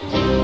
Thank you.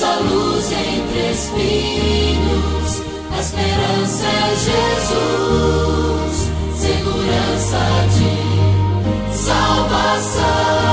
nossa luz entre espinhos, a esperança é Jesus, segurança de salvação.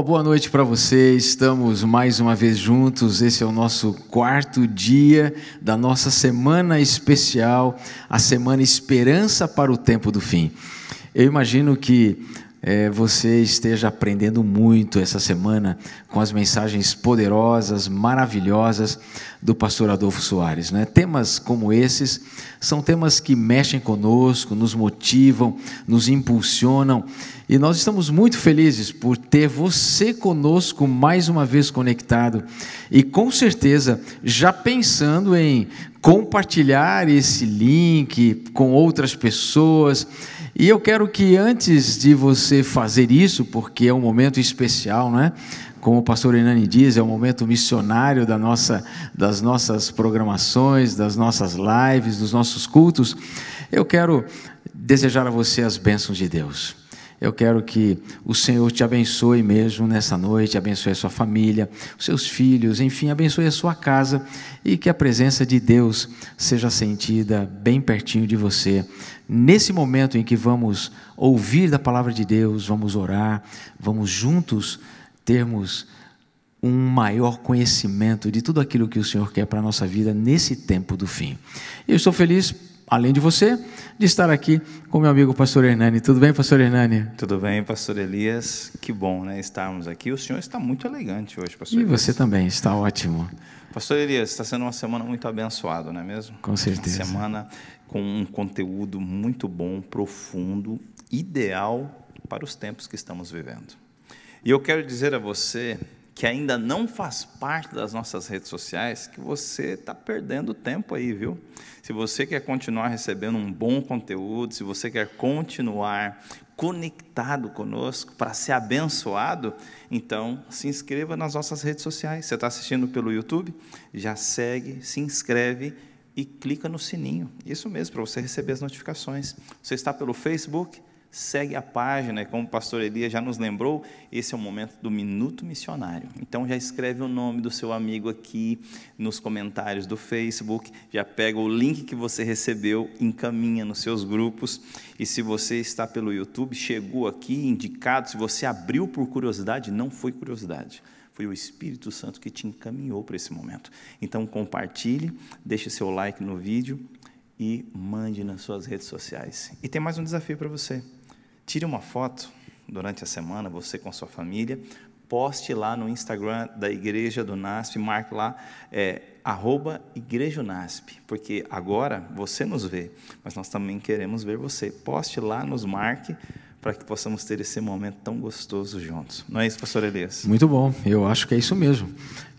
uma boa noite para você. Estamos mais uma vez juntos. Esse é o nosso quarto dia da nossa semana especial, a semana Esperança para o Tempo do Fim. Eu imagino que é, você esteja aprendendo muito essa semana com as mensagens poderosas, maravilhosas do pastor Adolfo Soares. Né? Temas como esses são temas que mexem conosco, nos motivam, nos impulsionam e nós estamos muito felizes por ter você conosco mais uma vez conectado e com certeza já pensando em compartilhar esse link com outras pessoas e eu quero que antes de você fazer isso, porque é um momento especial, né? Como o pastor Hernani diz, é um momento missionário da nossa, das nossas programações, das nossas lives, dos nossos cultos. Eu quero desejar a você as bênçãos de Deus. Eu quero que o Senhor te abençoe mesmo nessa noite, abençoe a sua família, os seus filhos, enfim, abençoe a sua casa e que a presença de Deus seja sentida bem pertinho de você nesse momento em que vamos ouvir da palavra de Deus, vamos orar, vamos juntos termos um maior conhecimento de tudo aquilo que o Senhor quer para a nossa vida nesse tempo do fim. Eu estou feliz, além de você, de estar aqui com meu amigo pastor Hernani. Tudo bem, pastor Hernani? Tudo bem, pastor Elias. Que bom, né, estarmos aqui. O senhor está muito elegante hoje, pastor. E você também, está ótimo. Pastor Elias, está sendo uma semana muito abençoada, não é mesmo? Com certeza. Uma semana com um conteúdo muito bom, profundo, ideal para os tempos que estamos vivendo. E eu quero dizer a você que ainda não faz parte das nossas redes sociais, que você está perdendo tempo aí, viu? Se você quer continuar recebendo um bom conteúdo, se você quer continuar conectado conosco para ser abençoado, então se inscreva nas nossas redes sociais. Você está assistindo pelo YouTube? Já segue, se inscreve e clica no sininho. Isso mesmo, para você receber as notificações. Você está pelo Facebook? Segue a página, como o pastor Elias já nos lembrou, esse é o momento do Minuto Missionário. Então já escreve o nome do seu amigo aqui nos comentários do Facebook, já pega o link que você recebeu, encaminha nos seus grupos. E se você está pelo YouTube, chegou aqui indicado, se você abriu por curiosidade, não foi curiosidade foi o Espírito Santo que te encaminhou para esse momento. Então compartilhe, deixe seu like no vídeo e mande nas suas redes sociais. E tem mais um desafio para você. Tire uma foto durante a semana, você com sua família, poste lá no Instagram da Igreja do NASP, marque lá, é, arroba Igreja NASP, porque agora você nos vê, mas nós também queremos ver você. Poste lá, nos marque, para que possamos ter esse momento tão gostoso juntos. Não é isso, pastor Elias? Muito bom, eu acho que é isso mesmo.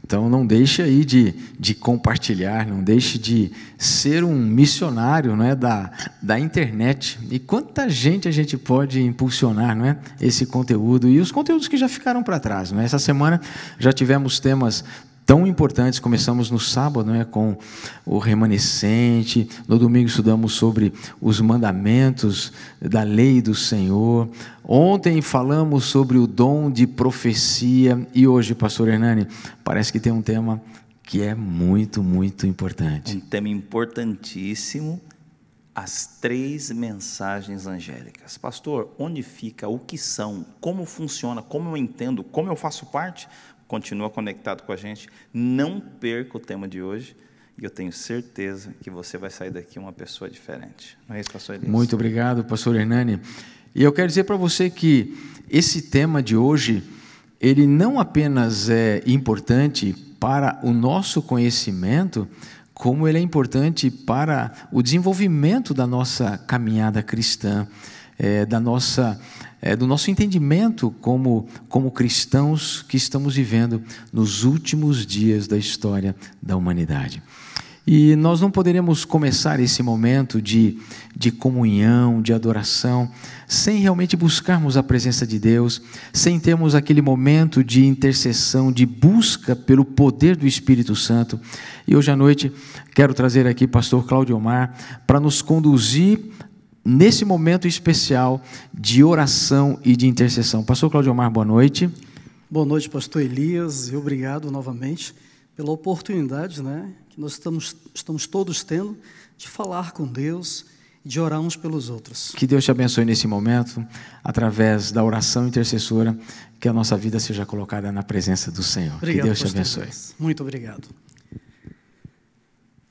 Então não deixe aí de, de compartilhar, não deixe de ser um missionário não é, da, da internet. E quanta gente a gente pode impulsionar não é, esse conteúdo e os conteúdos que já ficaram para trás. Não é? Essa semana já tivemos temas tão importantes. Começamos no sábado né, com o remanescente, no domingo estudamos sobre os mandamentos da lei do Senhor. Ontem falamos sobre o dom de profecia e hoje, pastor Hernani, parece que tem um tema que é muito, muito importante. Um tema importantíssimo. As três mensagens angélicas. Pastor, onde fica? O que são? Como funciona? Como eu entendo? Como eu faço parte? continua conectado com a gente. Não perca o tema de hoje. E eu tenho certeza que você vai sair daqui uma pessoa diferente. Não é isso, pastor Elias? Muito obrigado, pastor Hernani. E eu quero dizer para você que esse tema de hoje, ele não apenas é importante para o nosso conhecimento, como ele é importante para o desenvolvimento da nossa caminhada cristã, é, da nossa é, do nosso entendimento como, como cristãos que estamos vivendo nos últimos dias da história da humanidade. E nós não poderíamos começar esse momento de, de comunhão, de adoração, sem realmente buscarmos a presença de Deus, sem termos aquele momento de intercessão, de busca pelo poder do Espírito Santo. E hoje à noite quero trazer aqui pastor Claudio Omar para nos conduzir nesse momento especial de oração e de intercessão. Pastor Claudio Omar, boa noite. Boa noite, pastor Elias, e obrigado novamente pela oportunidade né, que nós estamos, estamos todos tendo de falar com Deus e de orar uns pelos outros. Que Deus te abençoe nesse momento, através da oração intercessora, que a nossa vida seja colocada na presença do Senhor. Obrigado, que Deus te abençoe. Muito obrigado.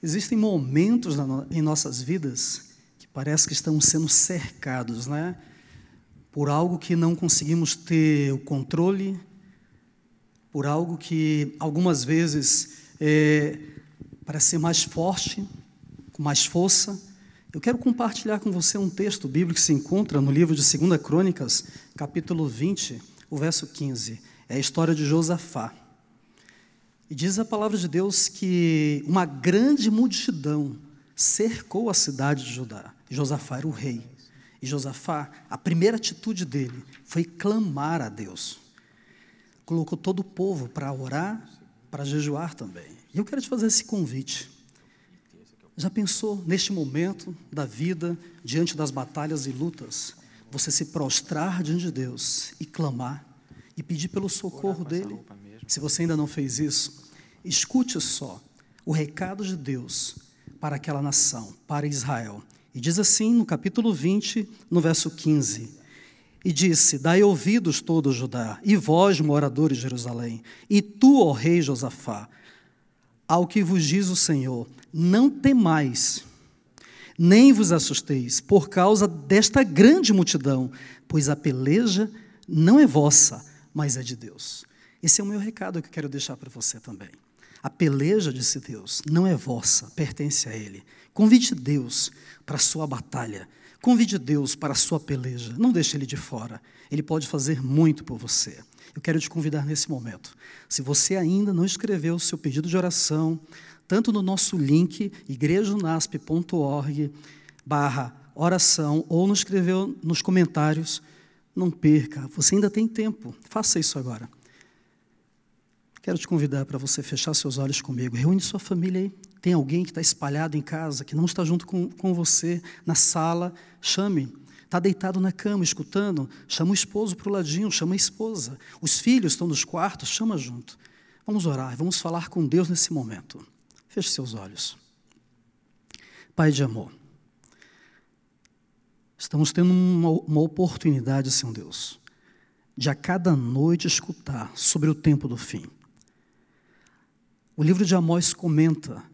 Existem momentos na, em nossas vidas parece que estamos sendo cercados, né? Por algo que não conseguimos ter o controle, por algo que algumas vezes é, parece ser mais forte, com mais força. Eu quero compartilhar com você um texto bíblico que se encontra no livro de 2 Crônicas, capítulo 20, o verso 15. É a história de Josafá. E diz a palavra de Deus que uma grande multidão cercou a cidade de Judá. Josafá era o rei. E Josafá, a primeira atitude dele foi clamar a Deus. Colocou todo o povo para orar, para jejuar também. E eu quero te fazer esse convite. Já pensou neste momento da vida, diante das batalhas e lutas, você se prostrar diante de Deus e clamar e pedir pelo socorro dele? Se você ainda não fez isso, escute só o recado de Deus para aquela nação, para Israel. E diz assim no capítulo 20, no verso 15: E disse: Dai ouvidos todo Judá, e vós, moradores de Jerusalém, e tu, ó rei Josafá, ao que vos diz o Senhor: Não temais, nem vos assusteis por causa desta grande multidão, pois a peleja não é vossa, mas é de Deus. Esse é o meu recado que eu quero deixar para você também. A peleja, disse Deus, não é vossa, pertence a Ele. Convide Deus para a sua batalha. Convide Deus para a sua peleja. Não deixe Ele de fora. Ele pode fazer muito por você. Eu quero te convidar nesse momento. Se você ainda não escreveu o seu pedido de oração, tanto no nosso link igrejonasp.org barra oração ou nos escreveu nos comentários, não perca. Você ainda tem tempo. Faça isso agora. Quero te convidar para você fechar seus olhos comigo. Reúne sua família aí tem alguém que está espalhado em casa, que não está junto com, com você, na sala, chame. Está deitado na cama, escutando, chama o esposo para o ladinho, chama a esposa. Os filhos estão nos quartos, chama junto. Vamos orar, vamos falar com Deus nesse momento. Feche seus olhos. Pai de amor, estamos tendo uma, uma oportunidade, Senhor Deus, de a cada noite escutar sobre o tempo do fim. O livro de Amós comenta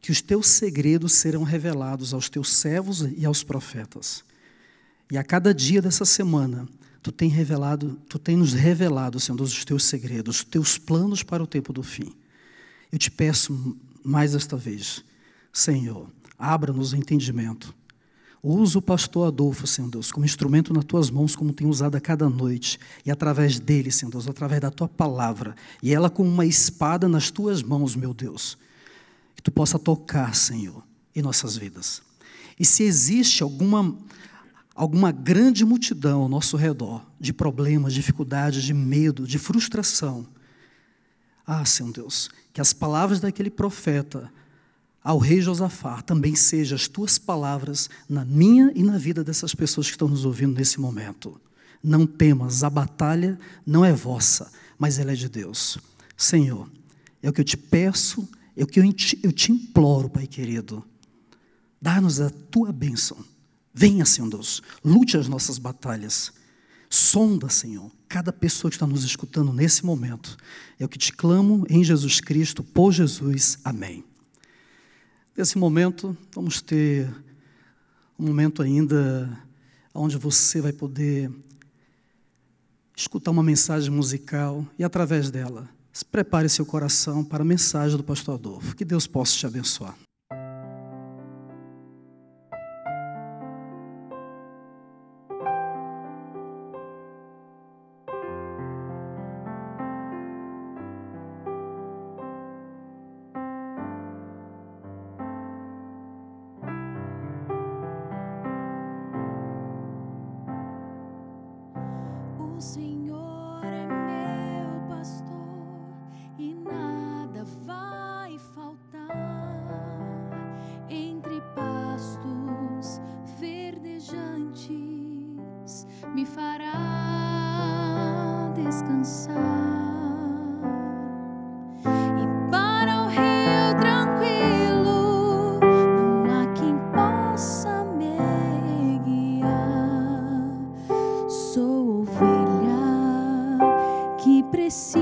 que os teus segredos serão revelados aos teus servos e aos profetas. E a cada dia dessa semana, tu tens revelado, tu tem nos revelado, Senhor, os teus segredos, os teus planos para o tempo do fim. Eu te peço mais esta vez, Senhor, abra-nos o entendimento. Usa o pastor Adolfo, Senhor Deus, como instrumento nas tuas mãos, como tem usado a cada noite. E através dele, Senhor Deus, através da tua palavra. E ela como uma espada nas tuas mãos, meu Deus que tu possa tocar, Senhor, em nossas vidas. E se existe alguma, alguma grande multidão ao nosso redor de problemas, dificuldades, de medo, de frustração, ah, Senhor Deus, que as palavras daquele profeta ao rei Josafá também sejam as tuas palavras na minha e na vida dessas pessoas que estão nos ouvindo nesse momento. Não temas, a batalha não é vossa, mas ela é de Deus. Senhor, é o que eu te peço é o que eu te, eu te imploro, Pai querido. Dá-nos a tua bênção. Venha, Senhor Deus, lute as nossas batalhas. Sonda, Senhor, cada pessoa que está nos escutando nesse momento. É o que te clamo em Jesus Cristo, por Jesus. Amém. Nesse momento, vamos ter um momento ainda onde você vai poder escutar uma mensagem musical e, através dela, Prepare seu coração para a mensagem do pastor Adolfo. Que Deus possa te abençoar. esqueci.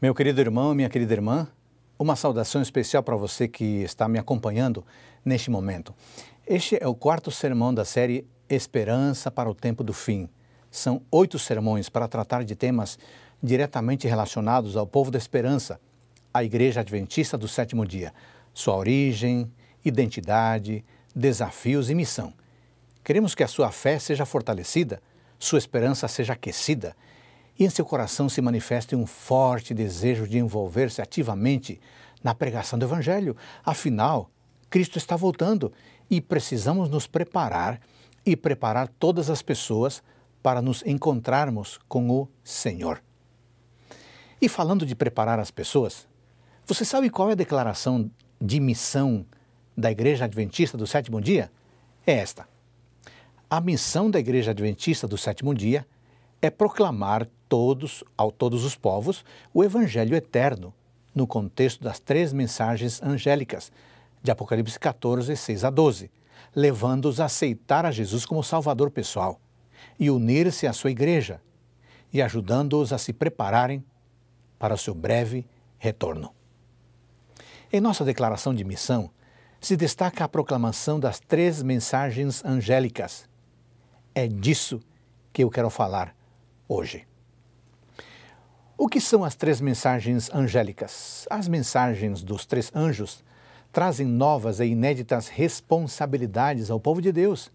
Meu querido irmão, minha querida irmã, uma saudação especial para você que está me acompanhando neste momento. Este é o quarto sermão da série Esperança para o Tempo do Fim. São oito sermões para tratar de temas diretamente relacionados ao povo da esperança, a Igreja Adventista do Sétimo Dia, sua origem, identidade, desafios e missão. Queremos que a sua fé seja fortalecida, sua esperança seja aquecida e em seu coração se manifesta um forte desejo de envolver-se ativamente na pregação do Evangelho. Afinal, Cristo está voltando e precisamos nos preparar e preparar todas as pessoas para nos encontrarmos com o Senhor. E falando de preparar as pessoas, você sabe qual é a declaração de missão da Igreja Adventista do Sétimo Dia? É esta. A missão da Igreja Adventista do Sétimo Dia é é proclamar todos, a todos os povos o evangelho eterno, no contexto das três mensagens angélicas, de Apocalipse 14, 6 a 12, levando-os a aceitar a Jesus como Salvador pessoal e unir-se à sua igreja, e ajudando-os a se prepararem para o seu breve retorno. Em nossa declaração de missão, se destaca a proclamação das três mensagens angélicas. É disso que eu quero falar hoje. O que são as três mensagens angélicas? As mensagens dos três anjos trazem novas e inéditas responsabilidades ao povo de Deus.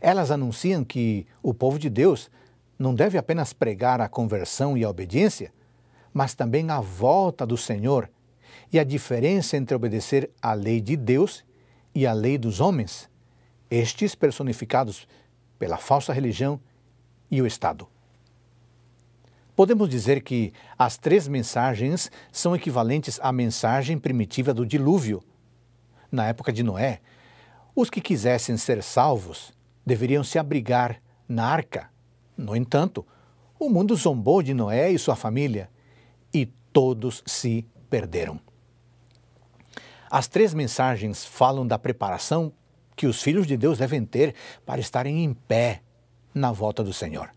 Elas anunciam que o povo de Deus não deve apenas pregar a conversão e a obediência, mas também a volta do Senhor e a diferença entre obedecer à lei de Deus e à lei dos homens, estes personificados pela falsa religião e o Estado. Podemos dizer que as três mensagens são equivalentes à mensagem primitiva do dilúvio. Na época de Noé, os que quisessem ser salvos deveriam se abrigar na arca. No entanto, o mundo zombou de Noé e sua família e todos se perderam. As três mensagens falam da preparação que os filhos de Deus devem ter para estarem em pé na volta do Senhor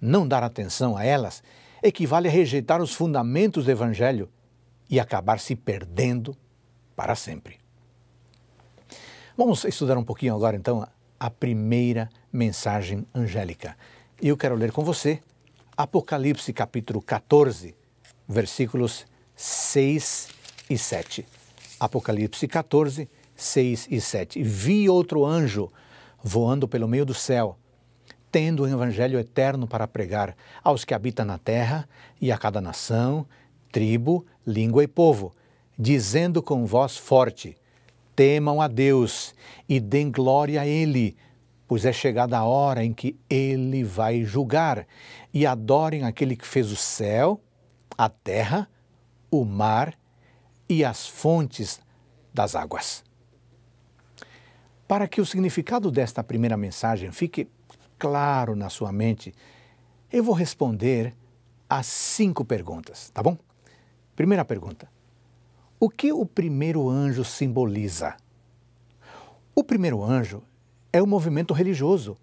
não dar atenção a elas equivale a rejeitar os fundamentos do Evangelho e acabar se perdendo para sempre. Vamos estudar um pouquinho agora, então, a primeira mensagem angélica. Eu quero ler com você Apocalipse, capítulo 14, versículos 6 e 7. Apocalipse 14, 6 e 7. Vi outro anjo voando pelo meio do céu tendo o Evangelho eterno para pregar aos que habitam na terra e a cada nação, tribo, língua e povo, dizendo com voz forte: Temam a Deus e deem glória a Ele, pois é chegada a hora em que Ele vai julgar, e adorem aquele que fez o céu, a terra, o mar e as fontes das águas. Para que o significado desta primeira mensagem fique claro na sua mente, eu vou responder as cinco perguntas, tá bom? Primeira pergunta: O que o primeiro anjo simboliza? O primeiro anjo é o movimento religioso,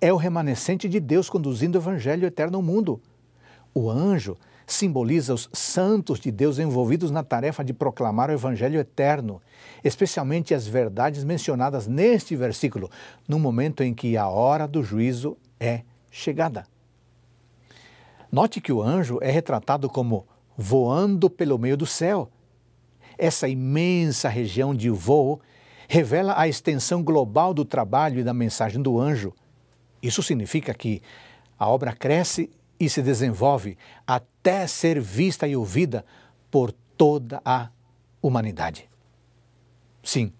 é o remanescente de Deus conduzindo o evangelho eterno ao mundo. O anjo simboliza os santos de Deus envolvidos na tarefa de proclamar o Evangelho eterno, especialmente as verdades mencionadas neste versículo, no momento em que a hora do juízo é chegada. Note que o anjo é retratado como voando pelo meio do céu. Essa imensa região de voo revela a extensão global do trabalho e da mensagem do anjo. Isso significa que a obra cresce e se desenvolve até até ser vista e ouvida por toda a humanidade. Sim,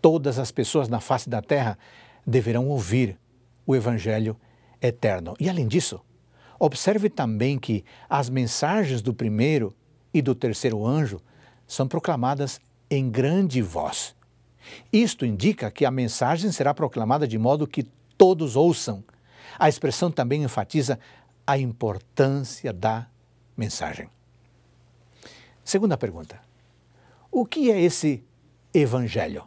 todas as pessoas na face da terra deverão ouvir o Evangelho eterno. E além disso, observe também que as mensagens do primeiro e do terceiro anjo são proclamadas em grande voz. Isto indica que a mensagem será proclamada de modo que todos ouçam. A expressão também enfatiza a importância da mensagem. Segunda pergunta: O que é esse evangelho?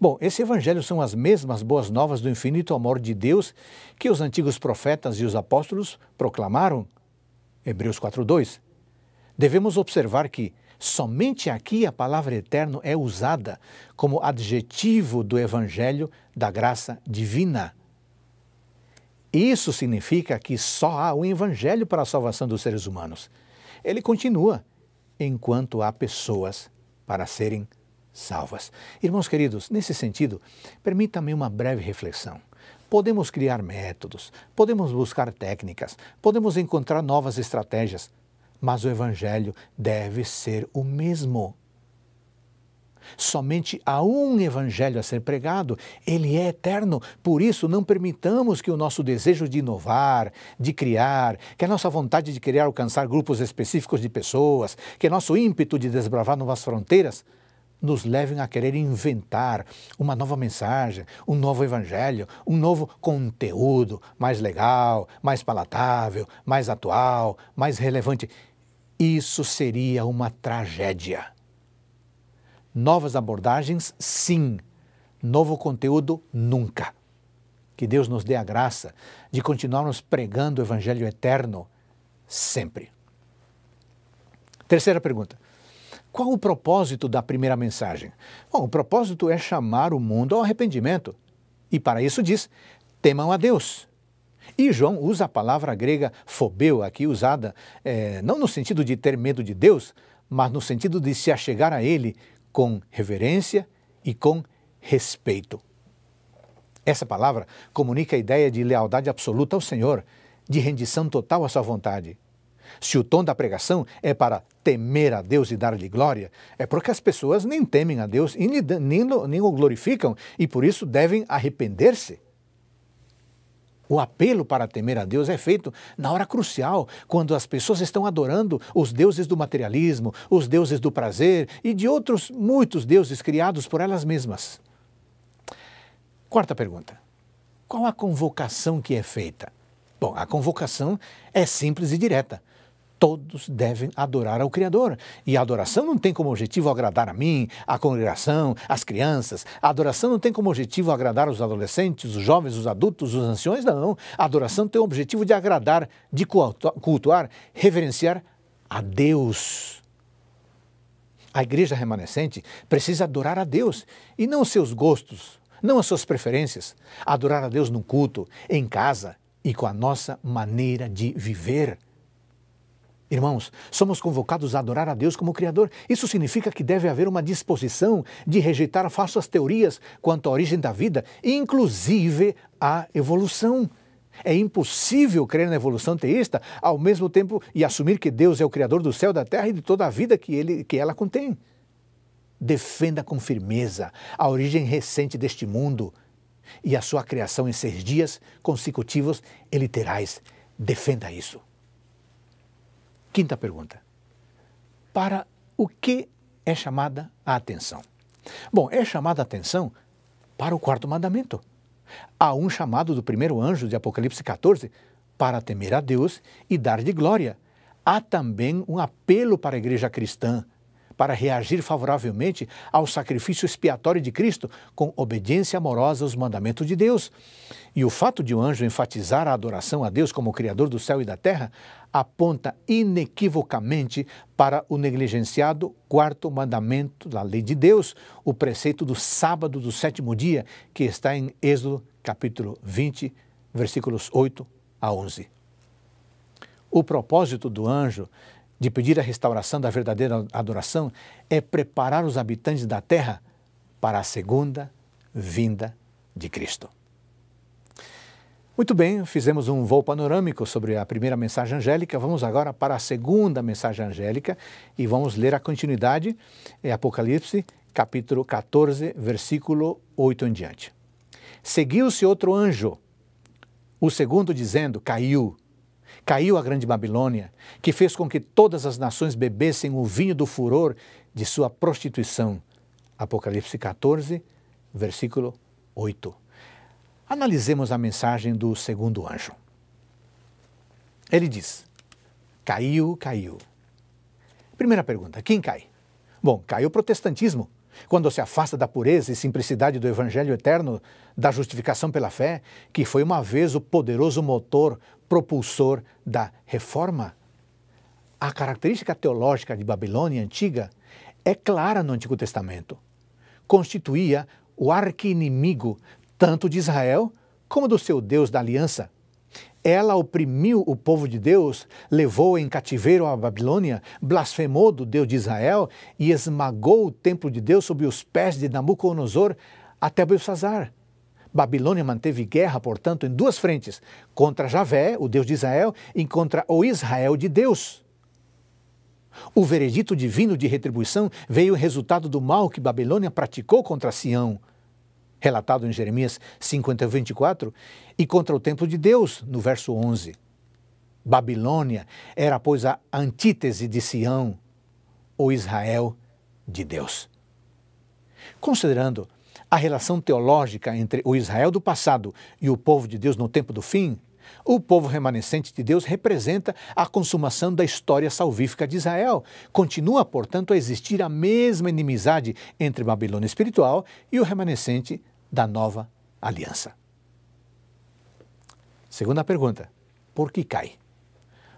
Bom, esse evangelho são as mesmas boas novas do infinito amor de Deus que os antigos profetas e os apóstolos proclamaram. Hebreus 4:2. Devemos observar que somente aqui a palavra eterno é usada como adjetivo do evangelho da graça divina. Isso significa que só há um evangelho para a salvação dos seres humanos. Ele continua, enquanto há pessoas para serem salvas. Irmãos queridos, nesse sentido, permita-me uma breve reflexão. Podemos criar métodos, podemos buscar técnicas, podemos encontrar novas estratégias, mas o evangelho deve ser o mesmo Somente há um evangelho a ser pregado, ele é eterno. Por isso, não permitamos que o nosso desejo de inovar, de criar, que a nossa vontade de querer alcançar grupos específicos de pessoas, que nosso ímpeto de desbravar novas fronteiras, nos levem a querer inventar uma nova mensagem, um novo evangelho, um novo conteúdo mais legal, mais palatável, mais atual, mais relevante. Isso seria uma tragédia. Novas abordagens, sim. Novo conteúdo, nunca. Que Deus nos dê a graça de continuarmos pregando o Evangelho eterno sempre. Terceira pergunta. Qual o propósito da primeira mensagem? Bom, o propósito é chamar o mundo ao arrependimento. E para isso diz: temam a Deus. E João usa a palavra grega fobeu, aqui usada é, não no sentido de ter medo de Deus, mas no sentido de se achegar a Ele com reverência e com respeito. Essa palavra comunica a ideia de lealdade absoluta ao Senhor, de rendição total à sua vontade. Se o tom da pregação é para temer a Deus e dar-lhe glória, é porque as pessoas nem temem a Deus e nem, nem o glorificam e por isso devem arrepender-se. O apelo para temer a Deus é feito na hora crucial, quando as pessoas estão adorando os deuses do materialismo, os deuses do prazer e de outros muitos deuses criados por elas mesmas. Quarta pergunta: Qual a convocação que é feita? Bom, a convocação é simples e direta todos devem adorar ao Criador. E a adoração não tem como objetivo agradar a mim, a congregação, as crianças. A adoração não tem como objetivo agradar os adolescentes, os jovens, os adultos, os anciões, não. A adoração tem o objetivo de agradar, de cultuar, reverenciar a Deus. A igreja remanescente precisa adorar a Deus e não os seus gostos, não as suas preferências. Adorar a Deus no culto, em casa e com a nossa maneira de viver. Irmãos, somos convocados a adorar a Deus como Criador. Isso significa que deve haver uma disposição de rejeitar falsas teorias quanto à origem da vida, inclusive a evolução. É impossível crer na evolução teísta ao mesmo tempo e assumir que Deus é o Criador do céu, da terra e de toda a vida que, ele, que ela contém. Defenda com firmeza a origem recente deste mundo e a sua criação em seis dias consecutivos e literais. Defenda isso. Quinta pergunta. Para o que é chamada a atenção? Bom, é chamada a atenção para o quarto mandamento. Há um chamado do primeiro anjo de Apocalipse 14 para temer a Deus e dar-lhe glória. Há também um apelo para a igreja cristã para reagir favoravelmente ao sacrifício expiatório de Cristo com obediência amorosa aos mandamentos de Deus. E o fato de o anjo enfatizar a adoração a Deus como Criador do céu e da terra aponta inequivocamente para o negligenciado quarto mandamento da lei de Deus, o preceito do sábado do sétimo dia, que está em Êxodo capítulo 20, versículos 8 a 11. O propósito do anjo de pedir a restauração da verdadeira adoração é preparar os habitantes da terra para a segunda vinda de Cristo. Muito bem, fizemos um voo panorâmico sobre a primeira mensagem angélica. Vamos agora para a segunda mensagem angélica e vamos ler a continuidade, é Apocalipse, capítulo 14, versículo 8 em diante. Seguiu-se outro anjo, o segundo dizendo: Caiu Caiu a grande Babilônia, que fez com que todas as nações bebessem o vinho do furor de sua prostituição. Apocalipse 14, versículo 8. Analisemos a mensagem do segundo anjo. Ele diz: Caiu, caiu. Primeira pergunta: quem cai? Bom, cai o protestantismo, quando se afasta da pureza e simplicidade do Evangelho eterno, da justificação pela fé, que foi uma vez o poderoso motor propulsor da reforma? A característica teológica de Babilônia antiga é clara no Antigo Testamento. Constituía o arqui-inimigo tanto de Israel como do seu Deus da aliança. Ela oprimiu o povo de Deus, levou em cativeiro a Babilônia, blasfemou do Deus de Israel e esmagou o templo de Deus sob os pés de Nabucodonosor até Belsazar, Babilônia manteve guerra, portanto, em duas frentes: contra Javé, o Deus de Israel, e contra o Israel de Deus. O veredito divino de retribuição veio resultado do mal que Babilônia praticou contra Sião, relatado em Jeremias 50, 24, e contra o templo de Deus, no verso 11. Babilônia era, pois, a antítese de Sião, o Israel de Deus. Considerando a relação teológica entre o Israel do passado e o povo de Deus no tempo do fim, o povo remanescente de Deus representa a consumação da história salvífica de Israel. Continua, portanto, a existir a mesma inimizade entre Babilônia espiritual e o remanescente da nova aliança. Segunda pergunta: por que cai?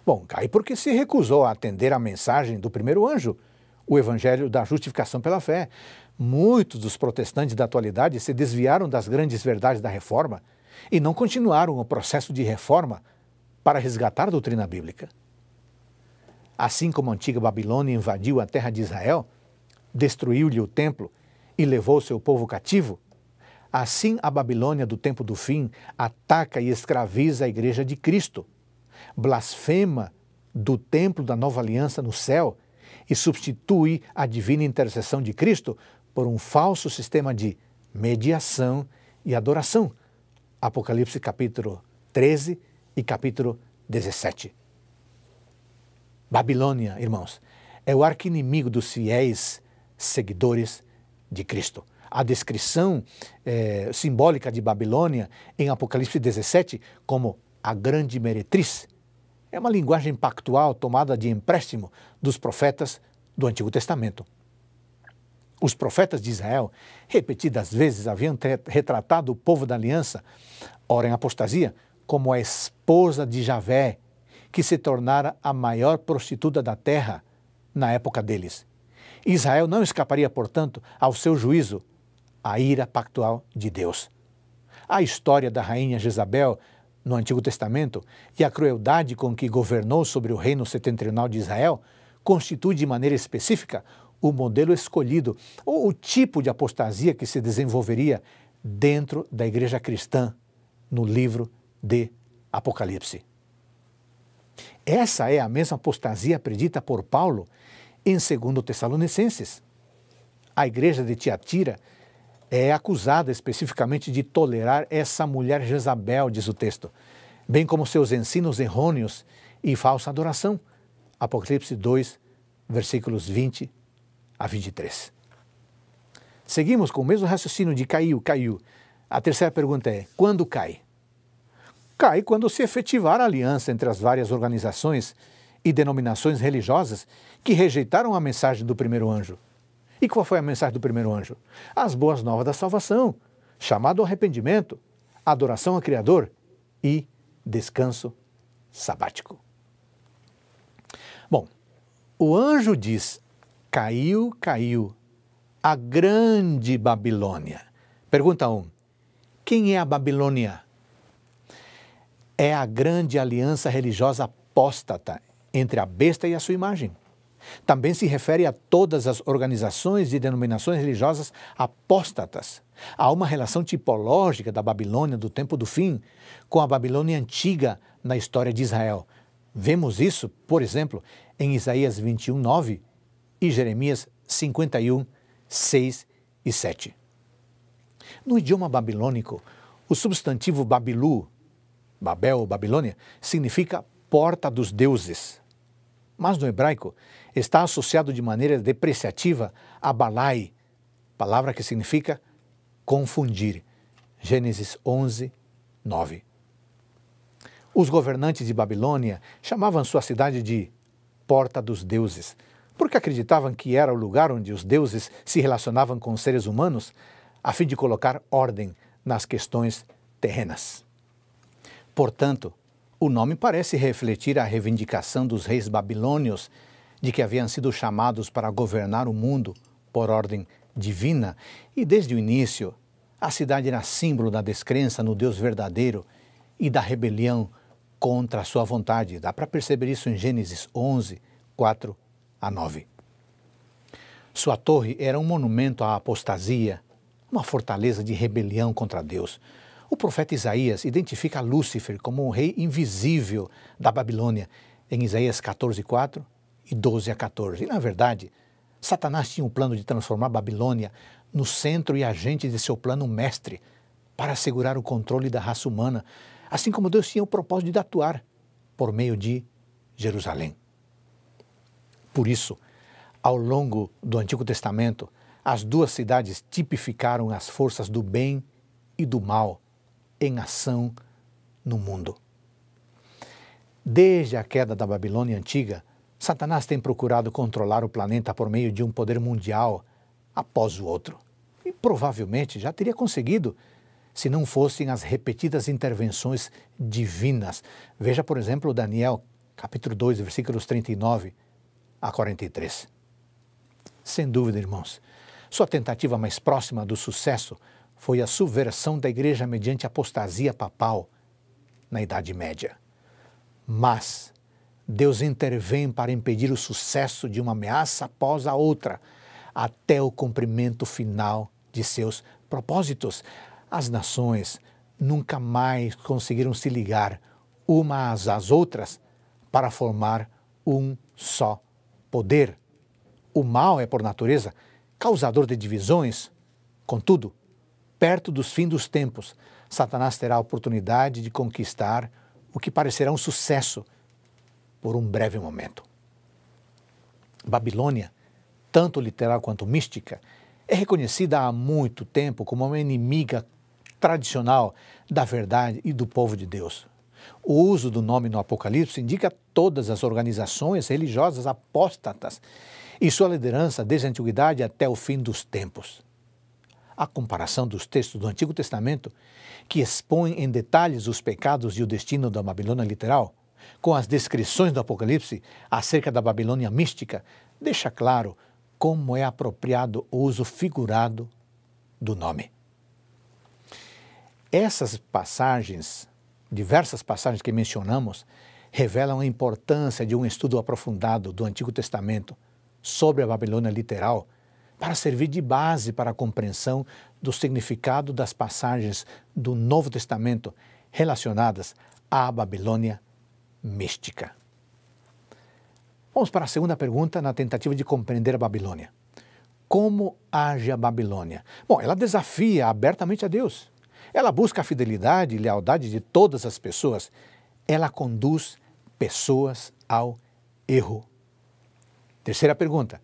Bom, cai porque se recusou a atender à mensagem do primeiro anjo, o evangelho da justificação pela fé, Muitos dos protestantes da atualidade se desviaram das grandes verdades da reforma e não continuaram o processo de reforma para resgatar a doutrina bíblica. Assim como a antiga Babilônia invadiu a terra de Israel, destruiu-lhe o templo e levou seu povo cativo, assim a Babilônia do tempo do fim ataca e escraviza a igreja de Cristo, blasfema do templo da nova aliança no céu e substitui a divina intercessão de Cristo por um falso sistema de mediação e adoração. Apocalipse capítulo 13 e capítulo 17. Babilônia, irmãos, é o arquinimigo dos fiéis seguidores de Cristo. A descrição é, simbólica de Babilônia em Apocalipse 17 como a grande meretriz é uma linguagem pactual tomada de empréstimo dos profetas do Antigo Testamento. Os profetas de Israel, repetidas vezes, haviam retratado o povo da aliança, ora em apostasia, como a esposa de Javé, que se tornara a maior prostituta da terra na época deles. Israel não escaparia, portanto, ao seu juízo, à ira pactual de Deus. A história da rainha Jezabel no Antigo Testamento e a crueldade com que governou sobre o reino setentrional de Israel constitui de maneira específica o modelo escolhido ou o tipo de apostasia que se desenvolveria dentro da igreja cristã no livro de Apocalipse. Essa é a mesma apostasia predita por Paulo em 2 Tessalonicenses. A igreja de Tiatira é acusada especificamente de tolerar essa mulher Jezabel, diz o texto, bem como seus ensinos errôneos e falsa adoração. Apocalipse 2, versículos 20 a 23. Seguimos com o mesmo raciocínio de caiu, caiu. A terceira pergunta é: quando cai? Cai quando se efetivar a aliança entre as várias organizações e denominações religiosas que rejeitaram a mensagem do primeiro anjo. E qual foi a mensagem do primeiro anjo? As boas novas da salvação, chamado ao arrependimento, adoração ao Criador e descanso sabático. Bom, o anjo diz Caiu, caiu a grande Babilônia. Pergunta 1. Um, quem é a Babilônia? É a grande aliança religiosa apóstata entre a besta e a sua imagem. Também se refere a todas as organizações e denominações religiosas apóstatas. Há uma relação tipológica da Babilônia do tempo do fim com a Babilônia antiga na história de Israel. Vemos isso, por exemplo, em Isaías 21, 9 e Jeremias 51, 6 e 7. No idioma babilônico, o substantivo Babilu, Babel, ou Babilônia, significa porta dos deuses. Mas no hebraico está associado de maneira depreciativa a Balai, palavra que significa confundir. Gênesis 11, 9. Os governantes de Babilônia chamavam sua cidade de Porta dos Deuses, porque acreditavam que era o lugar onde os deuses se relacionavam com os seres humanos, a fim de colocar ordem nas questões terrenas. Portanto, o nome parece refletir a reivindicação dos reis babilônios de que haviam sido chamados para governar o mundo por ordem divina, e desde o início, a cidade era símbolo da descrença no Deus verdadeiro e da rebelião contra a sua vontade. Dá para perceber isso em Gênesis 11, 4 a 9. Sua torre era um monumento à apostasia, uma fortaleza de rebelião contra Deus. O profeta Isaías identifica Lúcifer como um rei invisível da Babilônia em Isaías 14:4 e 12 a 14. E na verdade, Satanás tinha um plano de transformar Babilônia no centro e agente de seu plano mestre para assegurar o controle da raça humana, assim como Deus tinha o propósito de atuar por meio de Jerusalém. Por isso, ao longo do Antigo Testamento, as duas cidades tipificaram as forças do bem e do mal em ação no mundo. Desde a queda da Babilônia antiga, Satanás tem procurado controlar o planeta por meio de um poder mundial após o outro. E provavelmente já teria conseguido se não fossem as repetidas intervenções divinas. Veja, por exemplo, Daniel, capítulo 2, versículos 39 a 43. Sem dúvida, irmãos, sua tentativa mais próxima do sucesso foi a subversão da igreja mediante apostasia papal na Idade Média. Mas Deus intervém para impedir o sucesso de uma ameaça após a outra, até o cumprimento final de seus propósitos. As nações nunca mais conseguiram se ligar umas às outras para formar um só poder. O mal é, por natureza, causador de divisões. Contudo, perto dos fins dos tempos, Satanás terá a oportunidade de conquistar o que parecerá um sucesso por um breve momento. Babilônia, tanto literal quanto mística, é reconhecida há muito tempo como uma inimiga tradicional da verdade e do povo de Deus. O uso do nome no Apocalipse indica todas as organizações religiosas apóstatas e sua liderança desde a antiguidade até o fim dos tempos. A comparação dos textos do Antigo Testamento, que expõem em detalhes os pecados e o destino da Babilônia literal, com as descrições do Apocalipse acerca da Babilônia mística, deixa claro como é apropriado o uso figurado do nome. Essas passagens diversas passagens que mencionamos revelam a importância de um estudo aprofundado do Antigo Testamento sobre a Babilônia literal para servir de base para a compreensão do significado das passagens do Novo Testamento relacionadas à Babilônia mística. Vamos para a segunda pergunta na tentativa de compreender a Babilônia. Como age a Babilônia? Bom, ela desafia abertamente a Deus. Ela busca a fidelidade e lealdade de todas as pessoas. Ela conduz pessoas ao erro. Terceira pergunta.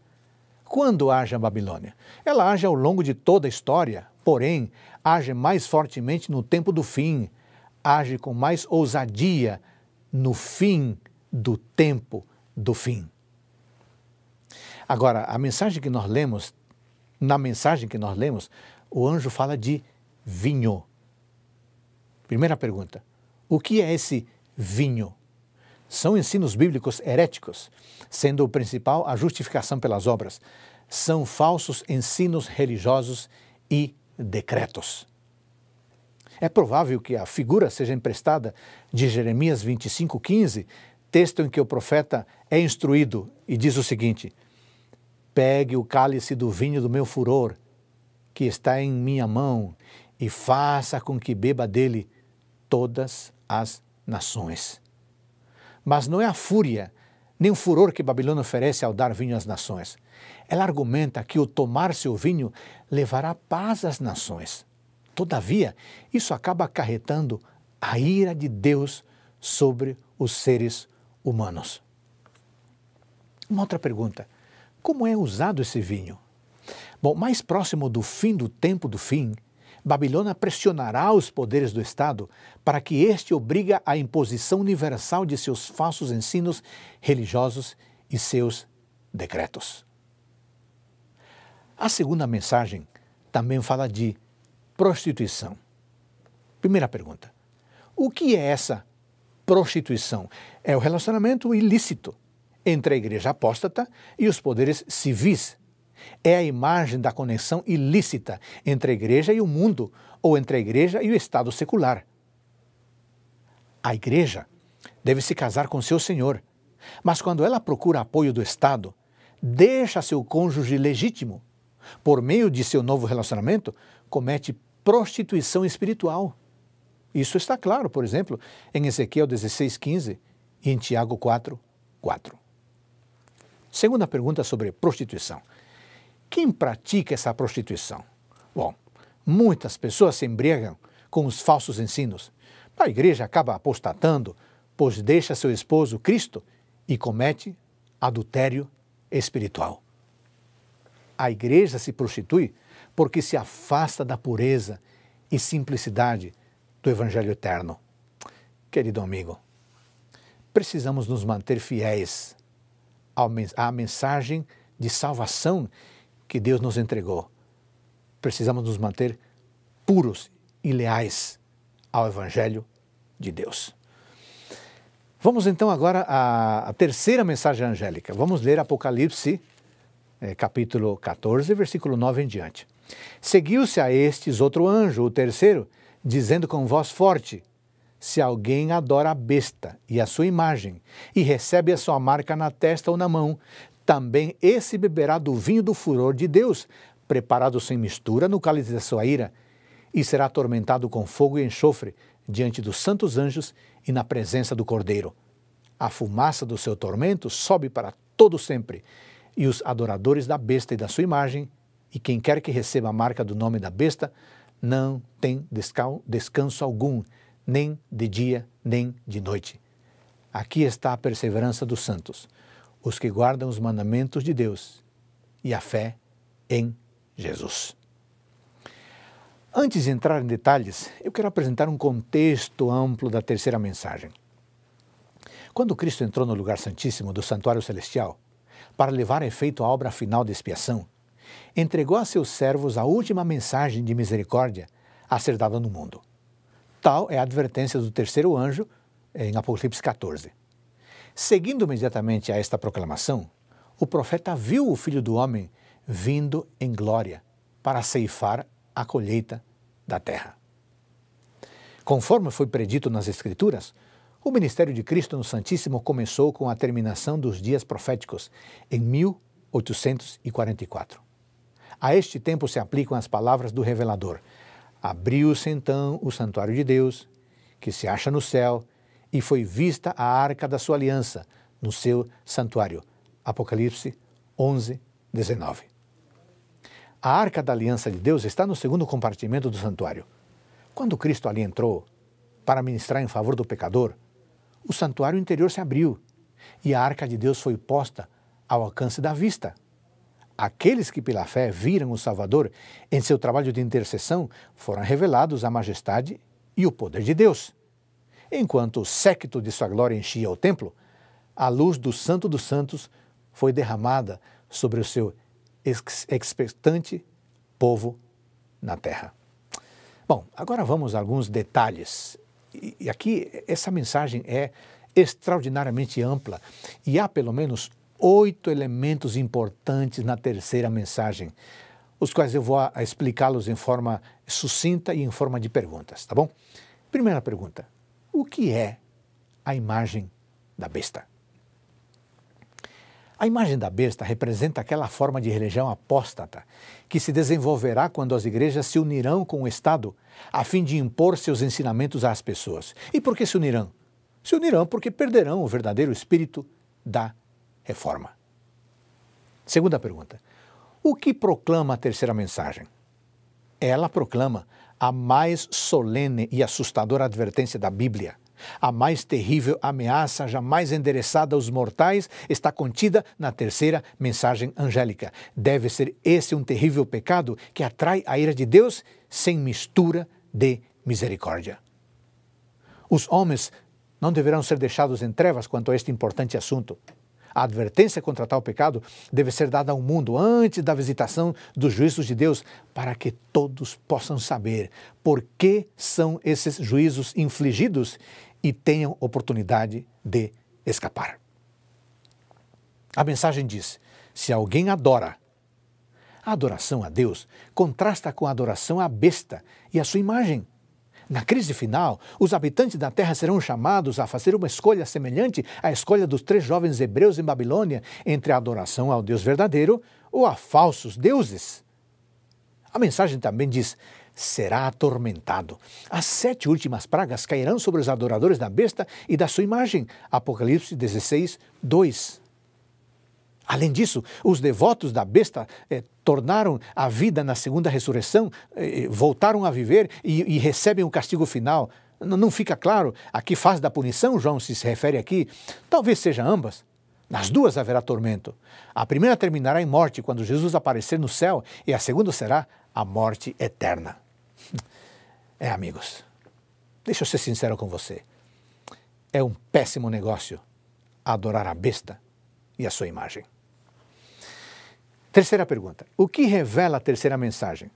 Quando age a Babilônia? Ela age ao longo de toda a história, porém, age mais fortemente no tempo do fim, age com mais ousadia no fim do tempo do fim. Agora, a mensagem que nós lemos, na mensagem que nós lemos, o anjo fala de vinho. Primeira pergunta: o que é esse vinho? São ensinos bíblicos heréticos, sendo o principal a justificação pelas obras. São falsos ensinos religiosos e decretos. É provável que a figura seja emprestada de Jeremias 25:15, texto em que o profeta é instruído e diz o seguinte: Pegue o cálice do vinho do meu furor, que está em minha mão, e faça com que beba dele todas as nações. Mas não é a fúria, nem o furor que Babilônia oferece ao dar vinho às nações. Ela argumenta que o tomar seu vinho levará paz às nações. Todavia, isso acaba acarretando a ira de Deus sobre os seres humanos. Uma outra pergunta: como é usado esse vinho? Bom, mais próximo do fim do tempo do fim, Babilônia pressionará os poderes do Estado para que este obriga à imposição universal de seus falsos ensinos religiosos e seus decretos. A segunda mensagem também fala de prostituição. Primeira pergunta: o que é essa prostituição? É o relacionamento ilícito entre a igreja apóstata e os poderes civis é a imagem da conexão ilícita entre a igreja e o mundo, ou entre a igreja e o Estado secular. A igreja deve se casar com seu Senhor, mas quando ela procura apoio do Estado, deixa seu cônjuge legítimo. Por meio de seu novo relacionamento, comete prostituição espiritual. Isso está claro, por exemplo, em Ezequiel 16,15 e em Tiago 4, 4. Segunda pergunta sobre prostituição. Quem pratica essa prostituição? Bom, muitas pessoas se embriagam com os falsos ensinos. A igreja acaba apostatando, pois deixa seu esposo Cristo e comete adultério espiritual. A igreja se prostitui porque se afasta da pureza e simplicidade do Evangelho eterno. Querido amigo, precisamos nos manter fiéis à mensagem de salvação que Deus nos entregou. Precisamos nos manter puros e leais ao Evangelho de Deus. Vamos então agora à, terceira mensagem angélica. Vamos ler Apocalipse, eh, capítulo 14, versículo 9 em diante. Seguiu-se a estes outro anjo, o terceiro, dizendo com voz forte: Se alguém adora a besta e a sua imagem, e recebe a sua marca na testa ou na mão, também esse beberá do vinho do furor de Deus, preparado sem mistura no cálice da sua ira, e será atormentado com fogo e enxofre diante dos santos anjos e na presença do Cordeiro. A fumaça do seu tormento sobe para todo sempre, e os adoradores da besta e da sua imagem, e quem quer que receba a marca do nome da besta, não tem descanso algum, nem de dia, nem de noite. Aqui está a perseverança dos santos os que guardam os mandamentos de Deus e a fé em Jesus. Antes de entrar em detalhes, eu quero apresentar um contexto amplo da terceira mensagem. Quando Cristo entrou no lugar santíssimo do santuário celestial, para levar a efeito a obra final de expiação, entregou a seus servos a última mensagem de misericórdia a ser dada no mundo. Tal é a advertência do terceiro anjo em Apocalipse 14. Seguindo imediatamente a esta proclamação, o profeta viu o filho do homem vindo em glória para ceifar a colheita da terra. Conforme foi predito nas Escrituras, o ministério de Cristo no Santíssimo começou com a terminação dos dias proféticos, em 1844. A este tempo se aplicam as palavras do revelador: Abriu-se então o santuário de Deus, que se acha no céu, e foi vista a arca da sua aliança no seu santuário. Apocalipse 11, 19. A arca da aliança de Deus está no segundo compartimento do santuário. Quando Cristo ali entrou para ministrar em favor do pecador, o santuário interior se abriu e a arca de Deus foi posta ao alcance da vista. Aqueles que pela fé viram o Salvador em seu trabalho de intercessão foram revelados a majestade e o poder de Deus. Enquanto o séquito de sua glória enchia o templo, a luz do Santo dos Santos foi derramada sobre o seu expectante povo na terra. Bom, agora vamos a alguns detalhes. E aqui essa mensagem é extraordinariamente ampla e há pelo menos oito elementos importantes na terceira mensagem, os quais eu vou explicá-los em forma sucinta e em forma de perguntas, tá bom? Primeira pergunta: o que é a imagem da besta. A imagem da besta representa aquela forma de religião apóstata que se desenvolverá quando as igrejas se unirão com o Estado a fim de impor seus ensinamentos às pessoas. E por que se unirão? Se unirão porque perderão o verdadeiro espírito da reforma. Segunda pergunta: O que proclama a terceira mensagem? Ela proclama a mais solene e assustadora advertência da Bíblia. A mais terrível ameaça jamais endereçada aos mortais está contida na terceira mensagem angélica. Deve ser esse um terrível pecado que atrai a ira de Deus sem mistura de misericórdia. Os homens não deverão ser deixados em trevas quanto a este importante assunto. A advertência contra tal pecado deve ser dada ao mundo antes da visitação dos juízos de Deus, para que todos possam saber por que são esses juízos infligidos e tenham oportunidade de escapar. A mensagem diz: se alguém adora, a adoração a Deus contrasta com a adoração à besta e à sua imagem, na crise final, os habitantes da terra serão chamados a fazer uma escolha semelhante à escolha dos três jovens hebreus em Babilônia entre a adoração ao Deus verdadeiro ou a falsos deuses. A mensagem também diz: será atormentado. As sete últimas pragas cairão sobre os adoradores da besta e da sua imagem. Apocalipse 16, 2. Além disso, os devotos da besta eh, tornaram a vida na segunda ressurreição, eh, eh, voltaram a viver e, e recebem o castigo final. N não fica claro a que fase da punição João se refere aqui. Talvez seja ambas. Nas duas haverá tormento. A primeira terminará em morte quando Jesus aparecer no céu, e a segunda será a morte eterna. É, amigos, deixa eu ser sincero com você. É um péssimo negócio adorar a besta e a sua imagem. Terceira pergunta: o que revela a terceira mensagem?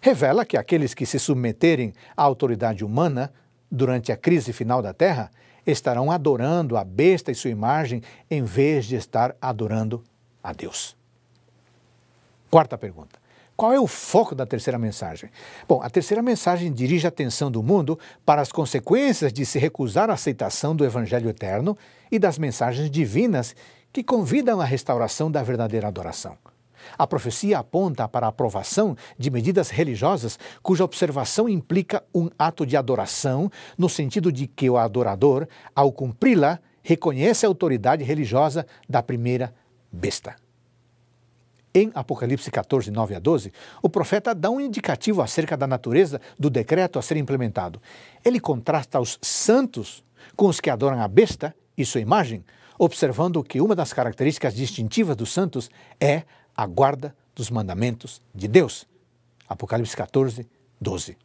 Revela que aqueles que se submeterem à autoridade humana durante a crise final da Terra estarão adorando a besta e sua imagem em vez de estar adorando a Deus. Quarta pergunta: qual é o foco da terceira mensagem? Bom, a terceira mensagem dirige a atenção do mundo para as consequências de se recusar à aceitação do Evangelho eterno e das mensagens divinas que convidam à restauração da verdadeira adoração. A profecia aponta para a aprovação de medidas religiosas cuja observação implica um ato de adoração, no sentido de que o adorador, ao cumpri-la, reconhece a autoridade religiosa da primeira besta. Em Apocalipse 14, 9 a 12, o profeta dá um indicativo acerca da natureza do decreto a ser implementado. Ele contrasta os santos com os que adoram a besta e sua imagem, observando que uma das características distintivas dos santos é a guarda dos mandamentos de Deus. Apocalipse 14, 12.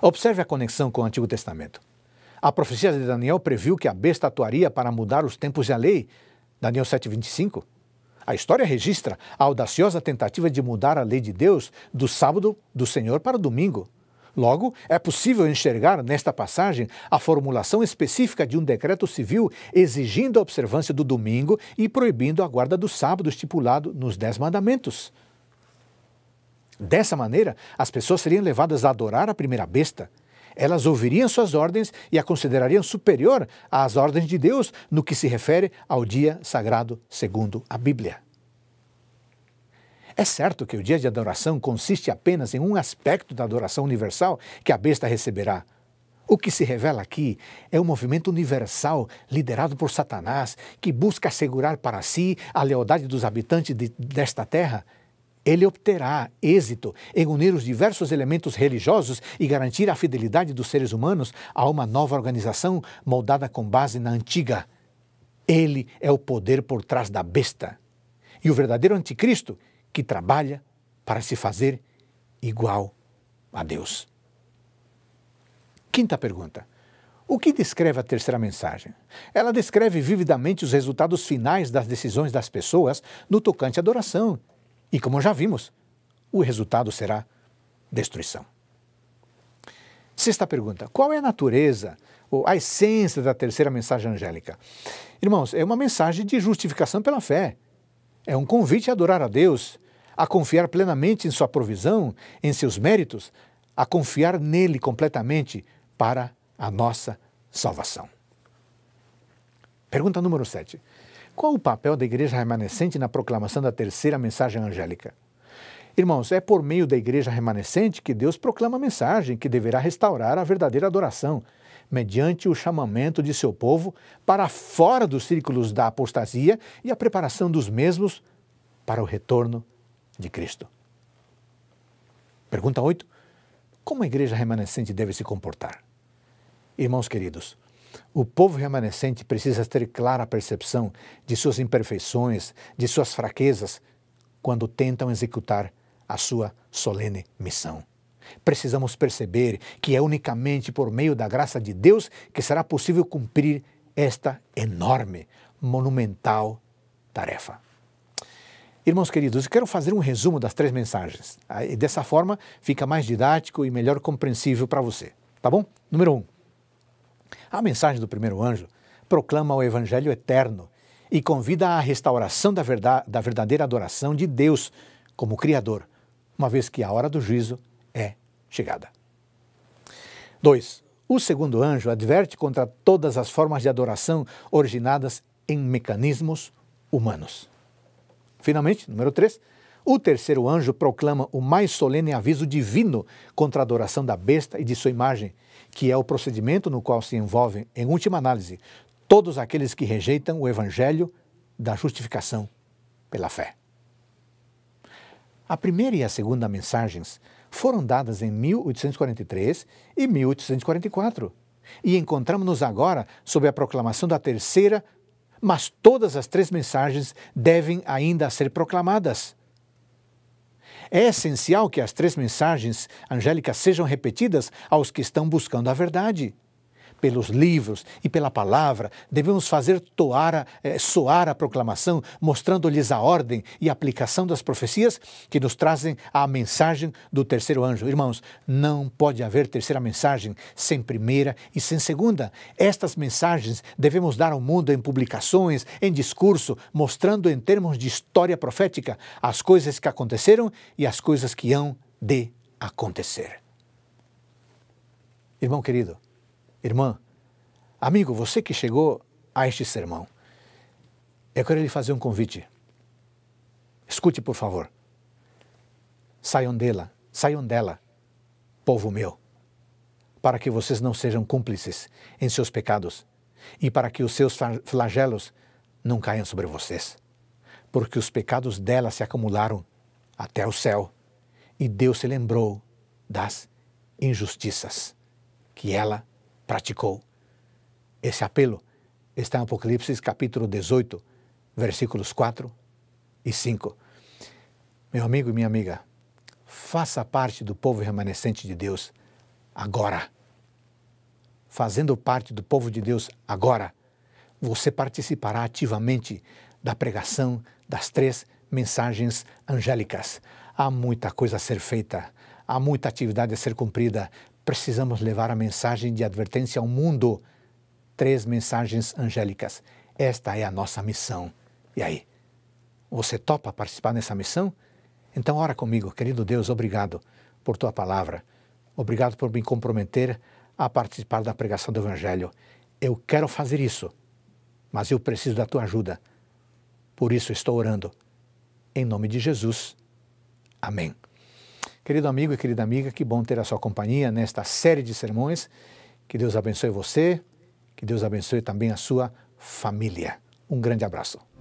Observe a conexão com o Antigo Testamento. A profecia de Daniel previu que a besta atuaria para mudar os tempos e a lei. Daniel 7 25 A história registra a audaciosa tentativa de mudar a lei de Deus do sábado do Senhor para o domingo, Logo, é possível enxergar nesta passagem a formulação específica de um decreto civil exigindo a observância do domingo e proibindo a guarda do sábado estipulado nos Dez Mandamentos. Dessa maneira, as pessoas seriam levadas a adorar a primeira besta. Elas ouviriam suas ordens e a considerariam superior às ordens de Deus no que se refere ao dia sagrado segundo a Bíblia. É certo que o dia de adoração consiste apenas em um aspecto da adoração universal que a besta receberá. O que se revela aqui é um movimento universal liderado por Satanás, que busca assegurar para si a lealdade dos habitantes de, desta terra. Ele obterá êxito em unir os diversos elementos religiosos e garantir a fidelidade dos seres humanos a uma nova organização moldada com base na antiga. Ele é o poder por trás da besta. E o verdadeiro anticristo que trabalha para se fazer igual a Deus. Quinta pergunta. O que descreve a terceira mensagem? Ela descreve vividamente os resultados finais das decisões das pessoas no tocante à adoração. E como já vimos, o resultado será destruição. Sexta pergunta: qual é a natureza ou a essência da terceira mensagem angélica? Irmãos, é uma mensagem de justificação pela fé. É um convite a adorar a Deus a confiar plenamente em sua provisão, em seus méritos, a confiar nele completamente para a nossa salvação. Pergunta número 7. Qual o papel da igreja remanescente na proclamação da terceira mensagem angélica? Irmãos, é por meio da igreja remanescente que Deus proclama a mensagem que deverá restaurar a verdadeira adoração, mediante o chamamento de seu povo para fora dos círculos da apostasia e a preparação dos mesmos para o retorno de Cristo. Pergunta 8. Como a igreja remanescente deve se comportar? Irmãos queridos, o povo remanescente precisa ter clara percepção de suas imperfeições, de suas fraquezas, quando tentam executar a sua solene missão. Precisamos perceber que é unicamente por meio da graça de Deus que será possível cumprir esta enorme, monumental tarefa. Irmãos queridos, eu quero fazer um resumo das três mensagens. Dessa forma, fica mais didático e melhor compreensível para você. Tá bom? Número um. A mensagem do primeiro anjo proclama o Evangelho eterno e convida à restauração da, verdade, da verdadeira adoração de Deus como Criador, uma vez que a hora do juízo é chegada. 2. O segundo anjo adverte contra todas as formas de adoração originadas em mecanismos humanos. Finalmente, número 3, o terceiro anjo proclama o mais solene aviso divino contra a adoração da besta e de sua imagem, que é o procedimento no qual se envolvem, em última análise, todos aqueles que rejeitam o evangelho da justificação pela fé. A primeira e a segunda mensagens foram dadas em 1843 e 1844. E encontramos-nos agora sob a proclamação da terceira mas todas as três mensagens devem ainda ser proclamadas. É essencial que as três mensagens angélicas sejam repetidas aos que estão buscando a verdade pelos livros e pela palavra, devemos fazer toar, eh, é, soar a proclamação, mostrando-lhes a ordem e aplicação das profecias que nos trazem a mensagem do terceiro anjo. Irmãos, não pode haver terceira mensagem sem primeira e sem segunda. Estas mensagens devemos dar ao mundo em publicações, em discurso, mostrando em termos de história profética as coisas que aconteceram e as coisas que hão de acontecer. Irmão querido, irmã, amigo, você que chegou a este sermão, eu quero lhe fazer um convite. Escute, por favor. Saiam dela, saiam dela, povo meu, para que vocês não sejam cúmplices em seus pecados e para que os seus flagelos não caiam sobre vocês, porque os pecados dela se acumularam até o céu e Deus se lembrou das injustiças que ela praticou. Esse apelo está em Apocalipse capítulo 18, versículos 4 e 5. Meu amigo e minha amiga, faça parte do povo remanescente de Deus agora. Fazendo parte do povo de Deus agora, você participará ativamente da pregação das três mensagens angélicas. Há muita coisa a ser feita, há muita atividade a ser cumprida, precisamos levar a mensagem de advertência ao mundo. Três mensagens angélicas. Esta é a nossa missão. E aí? Você topa participar nessa missão? Então, ora comigo, querido Deus, obrigado por tua palavra. Obrigado por me comprometer a participar da pregação do Evangelho. Eu quero fazer isso, mas eu preciso da tua ajuda. Por isso estou orando. Em nome de Jesus. Amém. Querido amigo e querida amiga, que bom ter a sua companhia nesta série de sermões. Que Deus abençoe você, que Deus abençoe também a sua família. Um grande abraço.